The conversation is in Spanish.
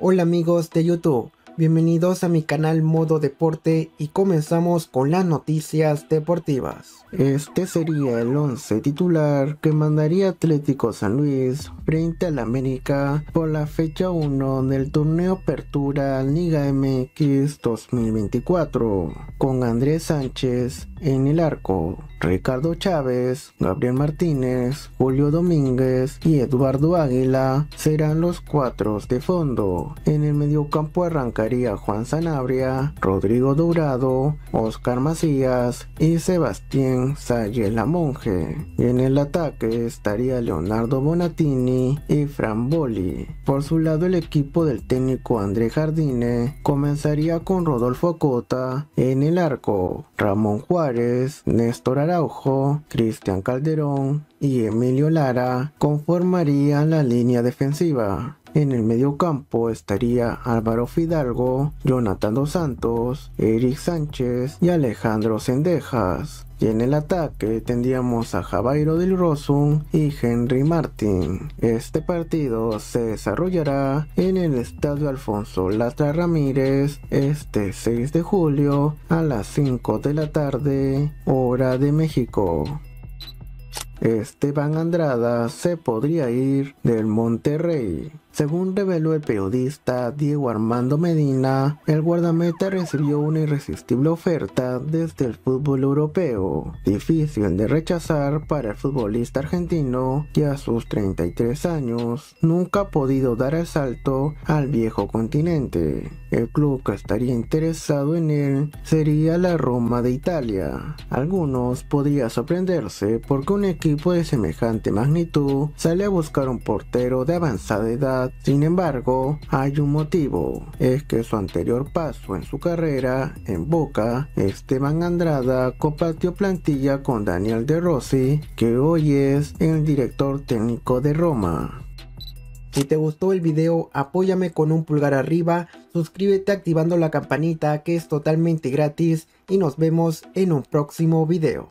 Hola amigos de YouTube, bienvenidos a mi canal Modo Deporte y comenzamos con las noticias deportivas. Este sería el 11 titular que mandaría Atlético San Luis frente al América por la fecha 1 del torneo Apertura Liga MX 2024 con Andrés Sánchez en el arco. Ricardo Chávez, Gabriel Martínez, Julio Domínguez y Eduardo Águila serán los cuatro de fondo. En el mediocampo arrancaría Juan Sanabria, Rodrigo Dourado, Oscar Macías y Sebastián Salle La Monje. Y en el ataque estaría Leonardo Bonatini y Framboli. Por su lado el equipo del técnico André Jardine comenzaría con Rodolfo Cota en el arco, Ramón Juárez, Néstor Araujo, Cristian Calderón y Emilio Lara conformarían la línea defensiva. En el mediocampo estaría Álvaro Fidalgo, Jonathan Dos Santos, Eric Sánchez y Alejandro Sendejas. Y en el ataque tendríamos a Javairo del Rosum y Henry Martin. Este partido se desarrollará en el Estadio Alfonso Latra Ramírez este 6 de julio a las 5 de la tarde, hora de México. Esteban Andrada se podría ir del Monterrey. Según reveló el periodista Diego Armando Medina, el guardameta recibió una irresistible oferta desde el fútbol europeo, difícil de rechazar para el futbolista argentino que a sus 33 años nunca ha podido dar el salto al viejo continente. El club que estaría interesado en él sería la Roma de Italia. Algunos podría sorprenderse porque un equipo de semejante magnitud sale a buscar un portero de avanzada edad sin embargo, hay un motivo, es que su anterior paso en su carrera en Boca, Esteban Andrada compartió plantilla con Daniel De Rossi, que hoy es el director técnico de Roma. Si te gustó el video, apóyame con un pulgar arriba, suscríbete activando la campanita que es totalmente gratis y nos vemos en un próximo video.